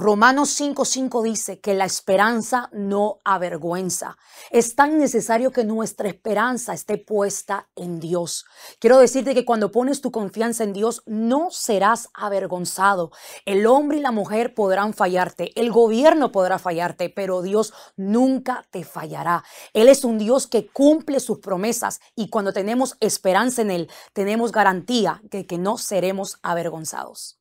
Romanos 5:5 dice que la esperanza no avergüenza. Es tan necesario que nuestra esperanza esté puesta en Dios. Quiero decirte que cuando pones tu confianza en Dios no serás avergonzado. El hombre y la mujer podrán fallarte, el gobierno podrá fallarte, pero Dios nunca te fallará. Él es un Dios que cumple sus promesas y cuando tenemos esperanza en Él, tenemos garantía de que no seremos avergonzados.